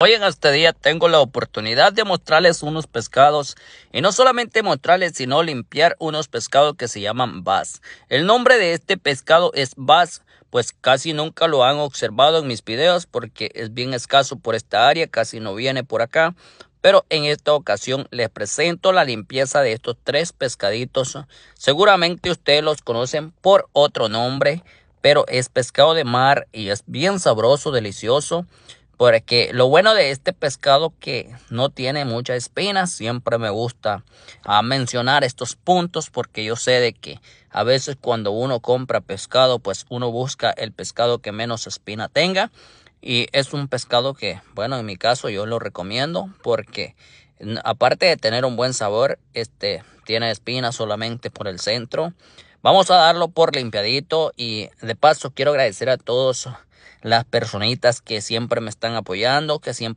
Hoy en este día tengo la oportunidad de mostrarles unos pescados y no solamente mostrarles sino limpiar unos pescados que se llaman bass. El nombre de este pescado es bass pues casi nunca lo han observado en mis videos porque es bien escaso por esta área, casi no viene por acá. Pero en esta ocasión les presento la limpieza de estos tres pescaditos. Seguramente ustedes los conocen por otro nombre, pero es pescado de mar y es bien sabroso, delicioso. Porque lo bueno de este pescado que no tiene mucha espina. siempre me gusta a ah, mencionar estos puntos porque yo sé de que a veces cuando uno compra pescado, pues uno busca el pescado que menos espina tenga. Y es un pescado que, bueno, en mi caso yo lo recomiendo porque aparte de tener un buen sabor, este tiene espina solamente por el centro. Vamos a darlo por limpiadito y de paso quiero agradecer a todos las personitas que siempre me están apoyando, que siempre